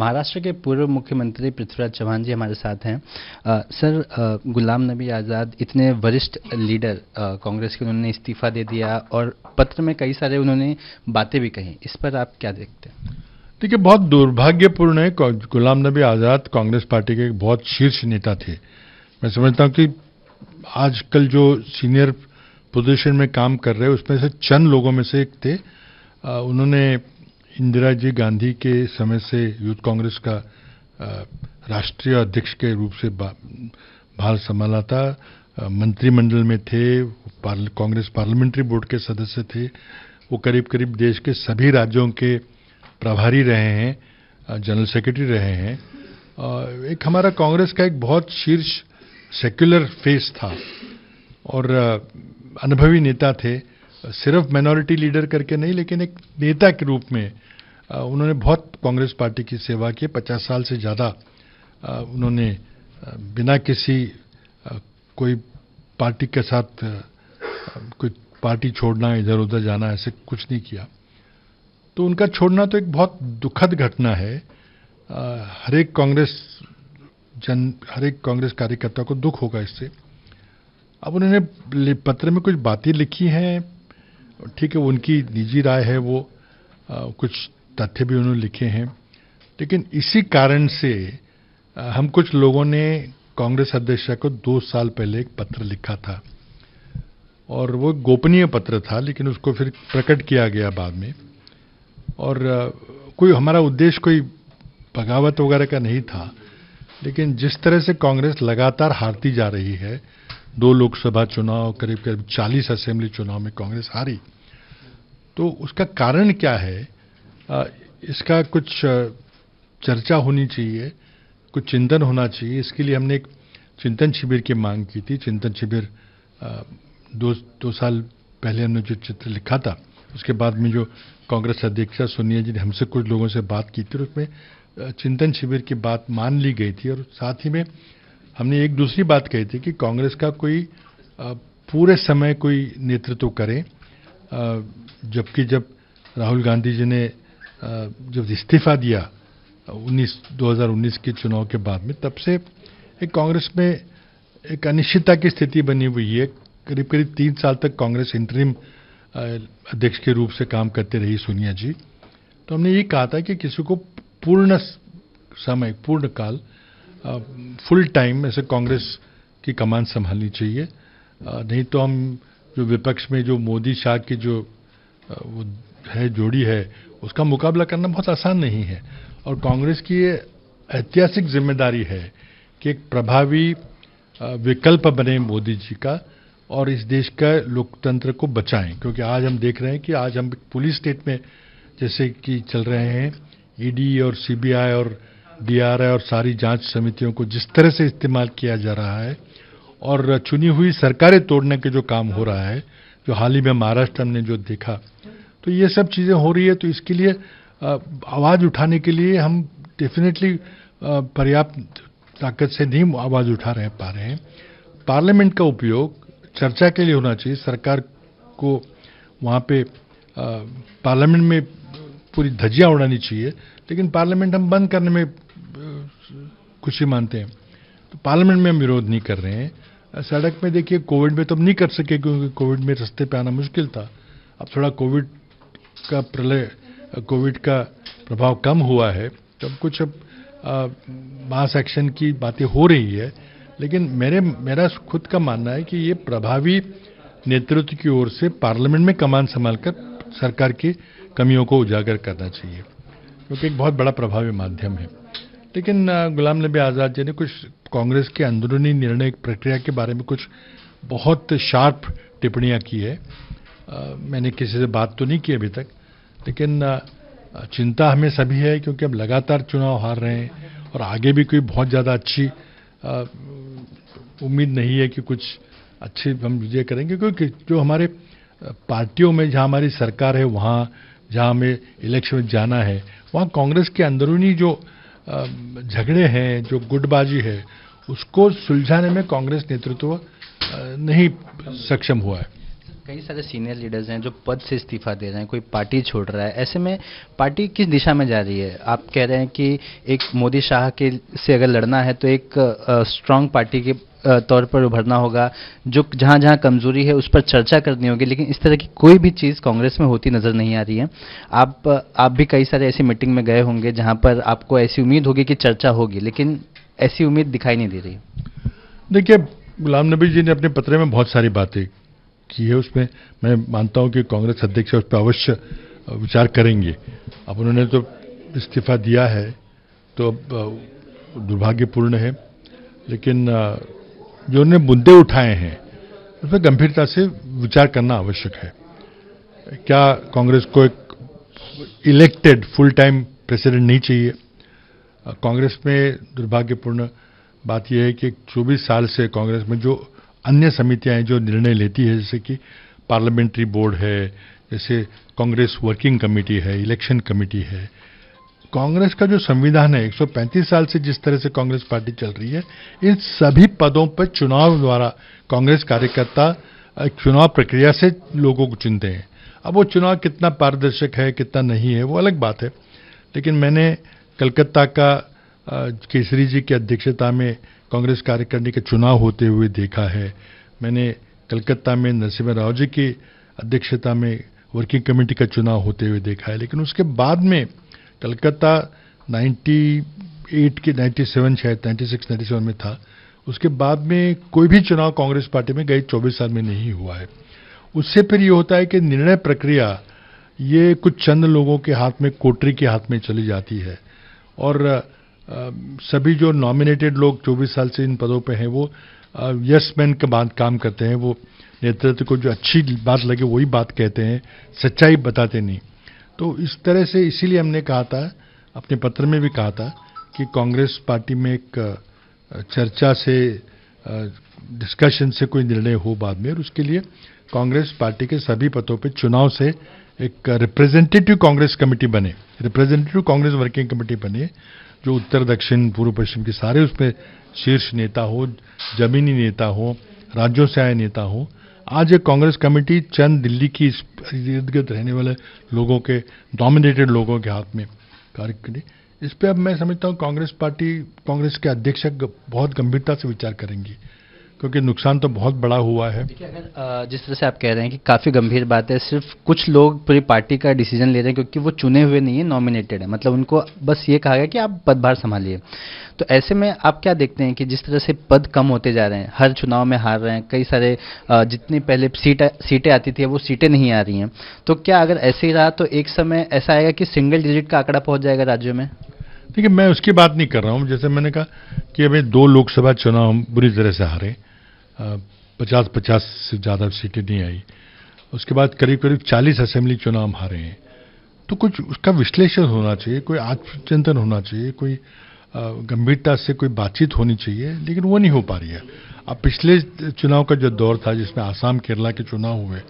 महाराष्ट्र के पूर्व मुख्यमंत्री पृथ्वीराज चौहान जी हमारे साथ हैं आ, सर आ, गुलाम नबी आज़ाद इतने वरिष्ठ लीडर कांग्रेस के उन्होंने इस्तीफा दे दिया और पत्र में कई सारे उन्होंने बातें भी कही इस पर आप क्या देखते हैं देखिए बहुत दुर्भाग्यपूर्ण है गुलाम नबी आज़ाद कांग्रेस पार्टी के एक बहुत शीर्ष नेता थे मैं समझता हूँ कि आजकल जो सीनियर पोजीशन में काम कर रहे उसमें से चंद लोगों में से एक थे आ, उन्होंने इंदिरा जी गांधी के समय से यूथ कांग्रेस का राष्ट्रीय अध्यक्ष के रूप से भार संभाला था मंत्रिमंडल में थे कांग्रेस पार्लियामेंट्री बोर्ड के सदस्य थे वो करीब करीब देश के सभी राज्यों के प्रभारी रहे हैं जनरल सेक्रेटरी रहे हैं एक हमारा कांग्रेस का एक बहुत शीर्ष सेक्युलर फेस था और अनुभवी नेता थे सिर्फ माइनॉरिटी लीडर करके नहीं लेकिन एक नेता के रूप में उन्होंने बहुत कांग्रेस पार्टी की सेवा की पचास साल से ज़्यादा उन्होंने बिना किसी कोई पार्टी के साथ कोई पार्टी छोड़ना इधर उधर जाना ऐसे कुछ नहीं किया तो उनका छोड़ना तो एक बहुत दुखद घटना है हर एक कांग्रेस जन हर एक कांग्रेस कार्यकर्ता को दुख होगा इससे अब उन्होंने पत्र में कुछ बातें लिखी हैं ठीक है उनकी निजी राय है वो आ, कुछ तथ्य भी उन्होंने लिखे हैं लेकिन इसी कारण से आ, हम कुछ लोगों ने कांग्रेस अध्यक्ष को दो साल पहले एक पत्र लिखा था और वो गोपनीय पत्र था लेकिन उसको फिर प्रकट किया गया बाद में और आ, कोई हमारा उद्देश्य कोई बगावत वगैरह का नहीं था लेकिन जिस तरह से कांग्रेस लगातार हारती जा रही है दो लोकसभा चुनाव करीब करीब 40 असेंबली चुनाव में कांग्रेस हारी तो उसका कारण क्या है इसका कुछ चर्चा होनी चाहिए कुछ चिंतन होना चाहिए इसके लिए हमने एक चिंतन शिविर की मांग की थी चिंतन शिविर दो दो साल पहले हमने जो चित्र लिखा था उसके बाद में जो कांग्रेस अध्यक्ष सोनिया जी ने हमसे कुछ लोगों से बात की थी और उसमें चिंतन शिविर की बात मान ली गई थी और साथ ही में हमने एक दूसरी बात कही थी कि कांग्रेस का कोई पूरे समय कोई नेतृत्व करे जबकि जब राहुल गांधी जी ने जब इस्तीफा दिया 19 2019 के चुनाव के बाद में तब से एक कांग्रेस में एक अनिश्चितता की स्थिति बनी हुई है करीब करीब तीन साल तक कांग्रेस इंटरिम अध्यक्ष के रूप से काम करते रही सोनिया जी तो हमने ये कहा था कि किसी को पूर्ण समय पूर्ण काल फुल टाइम ऐसे कांग्रेस की कमान संभालनी चाहिए नहीं तो हम जो विपक्ष में जो मोदी शाह की जो वो है जोड़ी है उसका मुकाबला करना बहुत आसान नहीं है और कांग्रेस की ये ऐतिहासिक जिम्मेदारी है कि एक प्रभावी विकल्प बने मोदी जी का और इस देश का लोकतंत्र को बचाएं क्योंकि आज हम देख रहे हैं कि आज हम पुलिस स्टेट में जैसे कि चल रहे हैं ईडी e और सीबीआई और डीआरआई और सारी जांच समितियों को जिस तरह से इस्तेमाल किया जा रहा है और चुनी हुई सरकारें तोड़ने के जो काम हो रहा है जो हाल ही में महाराष्ट्र हमने जो देखा तो ये सब चीज़ें हो रही है तो इसके लिए आवाज़ उठाने के लिए हम डेफिनेटली पर्याप्त ताकत से नहीं आवाज़ उठा रह पा रहे हैं पार्लियामेंट का उपयोग चर्चा के लिए होना चाहिए सरकार को वहाँ पे पार्लियामेंट में पूरी धज्जियां उड़ानी चाहिए लेकिन पार्लियामेंट हम बंद करने में खुशी मानते हैं तो पार्लियामेंट में हम विरोध नहीं कर रहे हैं सड़क में देखिए कोविड में तो हम नहीं कर सके क्योंकि कोविड में रास्ते पे आना मुश्किल था अब थोड़ा कोविड का प्रलय कोविड का प्रभाव कम हुआ है तो अब कुछ अब मास एक्शन की बातें हो रही है लेकिन मेरे मेरा खुद का मानना है कि ये प्रभावी नेतृत्व की ओर से पार्लियामेंट में कमान संभाल कर सरकार की कमियों को उजागर करना चाहिए क्योंकि एक बहुत बड़ा प्रभावी माध्यम है लेकिन गुलाम नबी आज़ाद जी ने कुछ कांग्रेस के अंदरूनी निर्णय प्रक्रिया के बारे में कुछ बहुत शार्प टिप्पणियां की है आ, मैंने किसी से बात तो नहीं की अभी तक लेकिन चिंता हमें सभी है क्योंकि हम लगातार चुनाव हार रहे हैं और आगे भी कोई बहुत ज़्यादा अच्छी उम्मीद नहीं है कि कुछ अच्छे हम विजय करेंगे क्योंकि जो हमारे पार्टियों में जहाँ हमारी सरकार है वहाँ जहाँ हमें इलेक्शन में जाना है वहाँ कांग्रेस के अंदरूनी जो झगड़े हैं जो गुटबाजी है उसको सुलझाने में कांग्रेस नेतृत्व नहीं सक्षम हुआ है कई सारे सीनियर लीडर्स हैं जो पद से इस्तीफा दे रहे हैं कोई पार्टी छोड़ रहा है ऐसे में पार्टी किस दिशा में जा रही है आप कह रहे हैं कि एक मोदी शाह के से अगर लड़ना है तो एक स्ट्रांग पार्टी के तौर पर उभरना होगा जो जहाँ जहाँ कमजोरी है उस पर चर्चा करनी होगी लेकिन इस तरह की कोई भी चीज़ कांग्रेस में होती नज़र नहीं आ रही है आप आप भी कई सारे ऐसी मीटिंग में गए होंगे जहाँ पर आपको ऐसी उम्मीद होगी कि चर्चा होगी लेकिन ऐसी उम्मीद दिखाई नहीं दे रही देखिए गुलाम नबी जी ने अपने पत्र में बहुत सारी बातें की है उसमें मैं मानता हूं कि कांग्रेस अध्यक्ष उस पर अवश्य विचार करेंगे अब उन्होंने तो इस्तीफा दिया है तो अब दुर्भाग्यपूर्ण है लेकिन जो उन्होंने मुद्दे उठाए हैं उस पर गंभीरता से विचार करना आवश्यक है क्या कांग्रेस को एक इलेक्टेड फुल टाइम प्रेसिडेंट नहीं चाहिए कांग्रेस में दुर्भाग्यपूर्ण बात यह है कि 24 साल से कांग्रेस में जो अन्य समितियां हैं जो निर्णय लेती है जैसे कि पार्लियामेंट्री बोर्ड है जैसे कांग्रेस वर्किंग कमेटी है इलेक्शन कमेटी है कांग्रेस का जो संविधान है 135 साल से जिस तरह से कांग्रेस पार्टी चल रही है इन सभी पदों पर चुनाव द्वारा कांग्रेस कार्यकर्ता चुनाव प्रक्रिया से लोगों को चुनते हैं अब वो चुनाव कितना पारदर्शक है कितना नहीं है वो अलग बात है लेकिन मैंने कलकत्ता का केसरी जी की अध्यक्षता में कांग्रेस कार्यकारिणी के चुनाव होते हुए देखा है मैंने कलकत्ता में नरसिम्हा राव जी की अध्यक्षता में वर्किंग कमेटी का चुनाव होते हुए देखा है लेकिन उसके बाद में कलकत्ता 98 के 97 शायद 96 97 में था उसके बाद में कोई भी चुनाव कांग्रेस पार्टी में गए 24 साल में नहीं हुआ है उससे फिर ये होता है कि निर्णय प्रक्रिया ये कुछ चंद लोगों के हाथ में कोटरी के हाथ में चली जाती है और आ, सभी जो नॉमिनेटेड लोग 24 साल से इन पदों पे हैं वो यस मैन के बाद काम करते हैं वो नेतृत्व को जो अच्छी बात लगे वही बात कहते हैं सच्चाई बताते नहीं तो इस तरह से इसीलिए हमने कहा था अपने पत्र में भी कहा था कि कांग्रेस पार्टी में एक चर्चा से डिस्कशन से कोई निर्णय हो बाद में और उसके लिए कांग्रेस पार्टी के सभी पदों पर चुनाव से एक रिप्रेजेंटेटिव कांग्रेस कमेटी बने रिप्रेजेंटेटिव कांग्रेस वर्किंग कमेटी बने जो उत्तर दक्षिण पूर्व पश्चिम के सारे उसमें शीर्ष नेता हो जमीनी नेता हो राज्यों से आए नेता हो आज एक कांग्रेस कमेटी चंद दिल्ली की इर्द गिर्द रहने वाले लोगों के डोमिनेटेड लोगों के हाथ में कार्य करें इस पर अब मैं समझता हूँ कांग्रेस पार्टी कांग्रेस के अध्यक्ष बहुत गंभीरता से विचार करेंगी क्योंकि नुकसान तो बहुत बड़ा हुआ है अगर जिस तरह से आप कह रहे हैं कि काफ़ी गंभीर बात है सिर्फ कुछ लोग पूरी पार्टी का डिसीजन ले रहे हैं क्योंकि वो चुने हुए नहीं है नॉमिनेटेड है मतलब उनको बस ये कहा गया कि आप पदभार संभालिए तो ऐसे में आप क्या देखते हैं कि जिस तरह से पद कम होते जा रहे हैं हर चुनाव में हार रहे हैं कई सारे जितनी पहले सीट सीटें आती थी वो सीटें नहीं आ रही हैं तो क्या अगर ऐसे ही रहा तो एक समय ऐसा आएगा कि सिंगल डिजिट का आंकड़ा पहुँच जाएगा राज्यों में देखिए मैं उसकी बात नहीं कर रहा हूँ जैसे मैंने कहा कि अभी दो लोकसभा चुनाव हम बुरी तरह से हारे पचास पचास से ज़्यादा सीटें नहीं आई उसके बाद करीब करीब चालीस असेंबली चुनाव हम हारे हैं तो कुछ उसका विश्लेषण होना चाहिए कोई आत्मचिंतन होना चाहिए कोई गंभीरता से कोई बातचीत होनी चाहिए लेकिन वो नहीं हो पा रही है अब पिछले चुनाव का जो दौर था जिसमें आसाम केरला के चुनाव हुए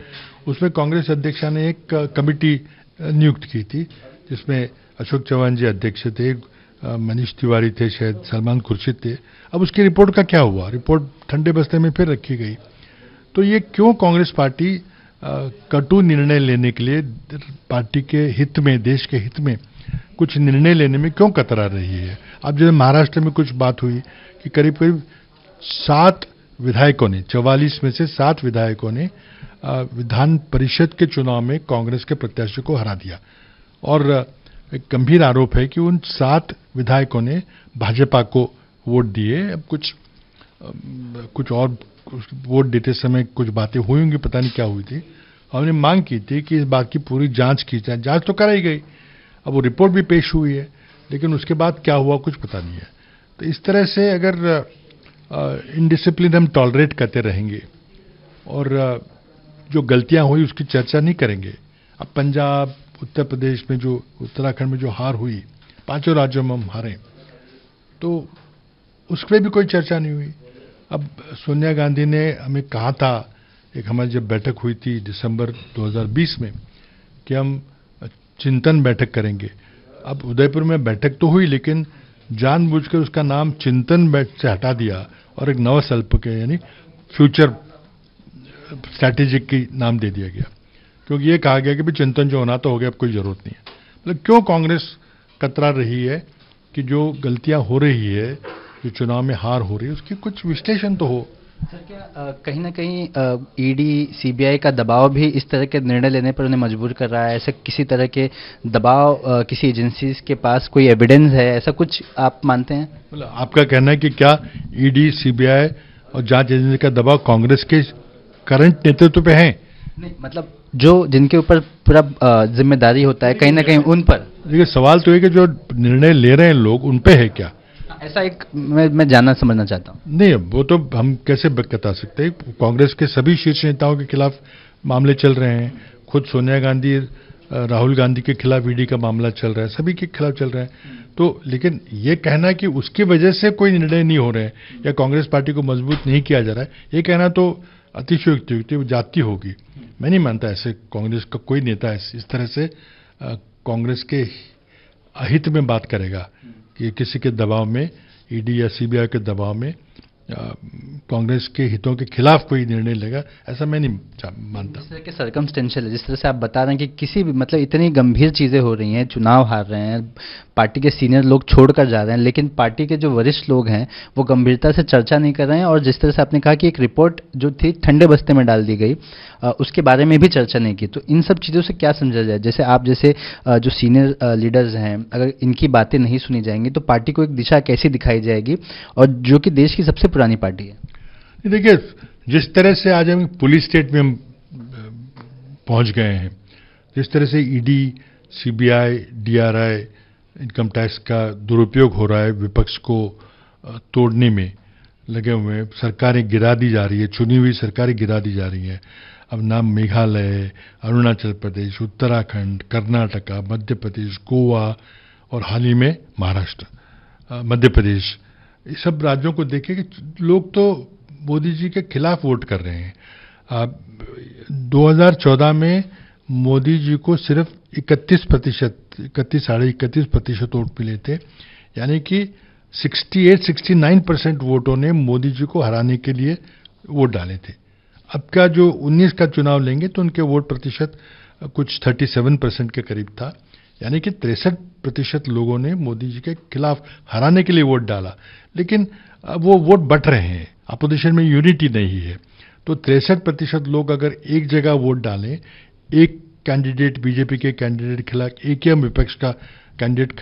उसमें कांग्रेस अध्यक्षा ने एक कमेटी नियुक्त की थी जिसमें अशोक चौहान जी अध्यक्ष थे मनीष तिवारी थे शायद सलमान खुर्शीद थे अब उसकी रिपोर्ट का क्या हुआ रिपोर्ट ठंडे बस्ते में फिर रखी गई तो ये क्यों कांग्रेस पार्टी कटु निर्णय लेने के लिए पार्टी के हित में देश के हित में कुछ निर्णय लेने में क्यों कतरा रही है अब जैसे महाराष्ट्र में कुछ बात हुई कि करीब करीब सात विधायकों ने चौवालीस में से सात विधायकों ने विधान परिषद के चुनाव में कांग्रेस के प्रत्याशी को हरा दिया और एक गंभीर आरोप है कि उन सात विधायकों ने भाजपा को वोट दिए अब कुछ कुछ और वोट देते समय कुछ बातें हुई होंगी पता नहीं क्या हुई थी हमने मांग की थी कि इस बात की पूरी जांच की जाए जांच तो कराई गई अब वो रिपोर्ट भी पेश हुई है लेकिन उसके बाद क्या हुआ कुछ पता नहीं है तो इस तरह से अगर इनडिसिप्लिन हम टॉलरेट करते रहेंगे और जो गलतियां हुई उसकी चर्चा नहीं करेंगे अब पंजाब उत्तर प्रदेश में जो उत्तराखंड में जो हार हुई पांचों राज्यों में हम हारे तो उस पर भी कोई चर्चा नहीं हुई अब सोनिया गांधी ने हमें कहा था एक हमारी जब बैठक हुई थी दिसंबर 2020 में कि हम चिंतन बैठक करेंगे अब उदयपुर में बैठक तो हुई लेकिन जानबूझकर उसका नाम चिंतन बैठ से हटा दिया और एक नवसल्प के यानी फ्यूचर स्ट्रैटेजिक की नाम दे दिया गया क्योंकि ये कहा गया कि भी चिंतन जो होना तो हो गया अब कोई ज़रूरत नहीं है मतलब क्यों कांग्रेस कतरा रही है कि जो गलतियां हो रही है जो चुनाव में हार हो रही है उसकी कुछ विश्लेषण तो हो सर क्या कहीं ना कहीं ईडी सीबीआई e का दबाव भी इस तरह के निर्णय लेने पर उन्हें मजबूर कर रहा है ऐसा किसी तरह के दबाव आ, किसी एजेंसी के पास कोई एविडेंस है ऐसा कुछ आप मानते हैं मतलब आपका कहना है कि क्या ईडी e सीबीआई और जांच एजेंसी का दबाव कांग्रेस के करंट नेतृत्व पे है नहीं मतलब जो जिनके ऊपर पूरा जिम्मेदारी होता है कहीं ना कहीं उन पर देखिए सवाल तो ये कि जो निर्णय ले रहे हैं लोग उन पे है क्या ऐसा एक मैं मैं जानना समझना चाहता हूँ नहीं वो तो हम कैसे बता सकते हैं कांग्रेस के सभी शीर्ष नेताओं के खिलाफ मामले चल रहे हैं खुद सोनिया गांधी राहुल गांधी के खिलाफ ईडी का मामला चल रहा है सभी के खिलाफ चल रहे हैं तो लेकिन ये कहना कि उसकी वजह से कोई निर्णय नहीं हो रहे हैं या कांग्रेस पार्टी को मजबूत नहीं किया जा रहा है ये कहना तो अतिशयोक्ति युक्ति वो जाति होगी मैं नहीं मानता ऐसे कांग्रेस का कोई नेता इस तरह से कांग्रेस के अहित में बात करेगा कि किसी के दबाव में ईडी या सीबीआई के दबाव में कांग्रेस के हितों के खिलाफ कोई निर्णय लेगा ऐसा मैं नहीं मानता जिस तरह के सर्कमस्टेंशियल है जिस तरह से आप बता रहे हैं कि किसी भी मतलब इतनी गंभीर चीज़ें हो रही हैं चुनाव हार रहे हैं पार्टी के सीनियर लोग छोड़कर जा रहे हैं लेकिन पार्टी के जो वरिष्ठ लोग हैं वो गंभीरता से चर्चा नहीं कर रहे हैं और जिस तरह से आपने कहा कि एक रिपोर्ट जो थी ठंडे बस्ते में डाल दी गई उसके बारे में भी चर्चा नहीं की तो इन सब चीज़ों से क्या समझा जाए जैसे आप जैसे जो सीनियर लीडर्स हैं अगर इनकी बातें नहीं सुनी जाएंगी तो पार्टी को एक दिशा कैसी दिखाई जाएगी और जो कि देश की सबसे पुरानी पार्टी है देखिए जिस तरह से आज हम पुलिस स्टेट में हम पहुंच गए हैं जिस तरह से ED CBI DRI income tax का दुरुपयोग हो रहा है विपक्ष को तोड़ने में लगे हुए हैं सरकारें गिरा दी जा रही है चुनी हुई सरकारें गिरा दी जा रही हैं अब नाम मेघालय अरुणाचल प्रदेश उत्तराखंड कर्नाटका मध्य प्रदेश गोवा और हाल ही में महाराष्ट्र मध्य प्रदेश सब राज्यों को देखें कि लोग तो मोदी जी के खिलाफ वोट कर रहे हैं आ, 2014 में मोदी जी को सिर्फ 31 प्रतिशत इकतीस साढ़े इकतीस प्रतिशत वोट मिले थे यानी कि 68 69 परसेंट वोटों ने मोदी जी को हराने के लिए वोट डाले थे अब का जो 19 का चुनाव लेंगे तो उनके वोट प्रतिशत कुछ 37 परसेंट के करीब था यानी कि तिरसठ प्रतिशत लोगों ने मोदी जी के खिलाफ हराने के लिए वोट डाला लेकिन वो वोट बट रहे हैं अपोजिशन में यूनिटी नहीं है तो तिरसठ प्रतिशत लोग अगर एक जगह वोट डालें एक कैंडिडेट बीजेपी के कैंडिडेट के खिलाफ एक ही विपक्ष का कैंडिडेट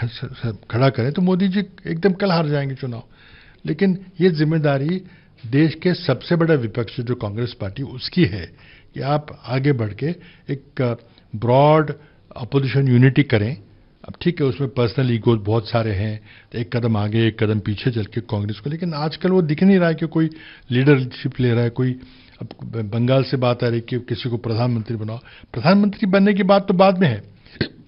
खड़ा करें तो मोदी जी एकदम कल हार जाएंगे चुनाव लेकिन ये जिम्मेदारी देश के सबसे बड़ा विपक्ष जो कांग्रेस पार्टी उसकी है कि आप आगे बढ़ के एक ब्रॉड अपोजिशन यूनिटी करें अब ठीक है उसमें पर्सनल ईगोज बहुत सारे हैं तो एक कदम आगे एक कदम पीछे चल के कांग्रेस को लेकिन आजकल वो दिख नहीं रहा है कि कोई लीडरशिप ले रहा है कोई अब बंगाल से बात आ रही कि किसी को प्रधानमंत्री बनाओ प्रधानमंत्री बनने की बात तो बाद में है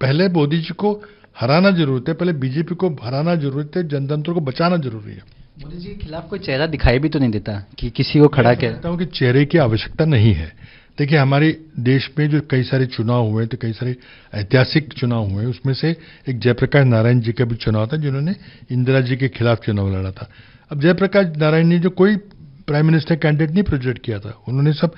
पहले मोदी जी को हराना जरूरत है पहले बीजेपी को हराना जरूरत है जनतंत्र को बचाना जरूरी है मोदी जी के खिलाफ कोई चेहरा दिखाई भी तो नहीं देता कि किसी को खड़ा कहता हूँ कि चेहरे की आवश्यकता नहीं है देखिए हमारे देश में जो कई सारे चुनाव हुए तो कई सारे ऐतिहासिक चुनाव हुए उसमें से एक जयप्रकाश नारायण जी का भी चुनाव था जिन्होंने इंदिरा जी के खिलाफ चुनाव लड़ा था अब जयप्रकाश नारायण ने जो कोई प्राइम मिनिस्टर कैंडिडेट नहीं प्रोजेक्ट किया था उन्होंने सब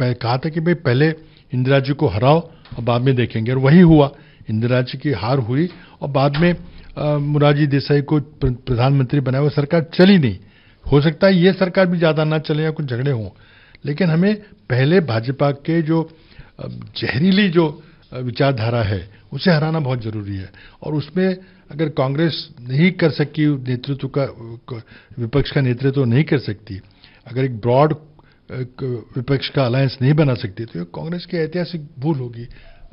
कहा था कि भाई पहले इंदिरा जी को हराओ और बाद में देखेंगे और वही हुआ इंदिरा जी की हार हुई और बाद में मुरारजी देसाई को प्रधानमंत्री बनाया वो सरकार चली नहीं हो सकता है ये सरकार भी ज़्यादा ना चले या कुछ झगड़े हों लेकिन हमें पहले भाजपा के जो जहरीली जो विचारधारा है उसे हराना बहुत जरूरी है और उसमें अगर कांग्रेस नहीं कर सकी नेतृत्व का विपक्ष का नेतृत्व तो नहीं कर सकती अगर एक ब्रॉड विपक्ष का अलायंस नहीं बना सकती तो ये कांग्रेस की ऐतिहासिक भूल होगी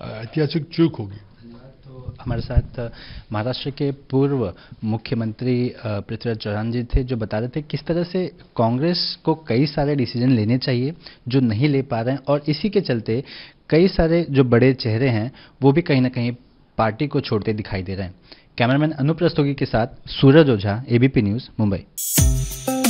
ऐतिहासिक चूक होगी तो हमारे साथ महाराष्ट्र के पूर्व मुख्यमंत्री पृथ्वीराज चौहान जी थे जो बता रहे थे किस तरह से कांग्रेस को कई सारे डिसीजन लेने चाहिए जो नहीं ले पा रहे हैं और इसी के चलते कई सारे जो बड़े चेहरे हैं वो भी कहीं ना कहीं पार्टी को छोड़ते दिखाई दे रहे हैं कैमरामैन अनुप्रस्तोगी के साथ सूरज ओझा एबीपी न्यूज़ मुंबई